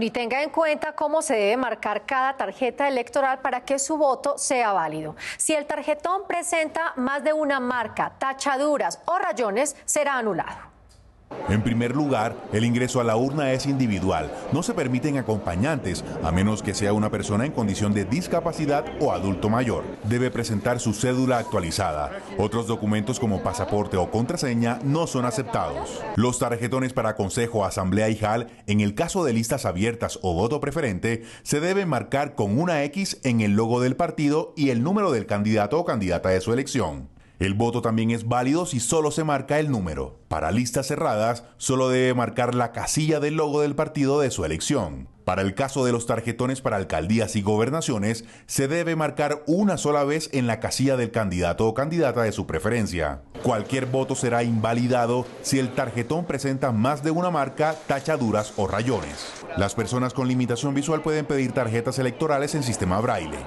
y tenga en cuenta cómo se debe marcar cada tarjeta electoral para que su voto sea válido. Si el tarjetón presenta más de una marca, tachaduras o rayones, será anulado. En primer lugar, el ingreso a la urna es individual. No se permiten acompañantes, a menos que sea una persona en condición de discapacidad o adulto mayor. Debe presentar su cédula actualizada. Otros documentos como pasaporte o contraseña no son aceptados. Los tarjetones para consejo, asamblea y Hall en el caso de listas abiertas o voto preferente, se deben marcar con una X en el logo del partido y el número del candidato o candidata de su elección. El voto también es válido si solo se marca el número. Para listas cerradas, solo debe marcar la casilla del logo del partido de su elección. Para el caso de los tarjetones para alcaldías y gobernaciones, se debe marcar una sola vez en la casilla del candidato o candidata de su preferencia. Cualquier voto será invalidado si el tarjetón presenta más de una marca, tachaduras o rayones. Las personas con limitación visual pueden pedir tarjetas electorales en sistema braille.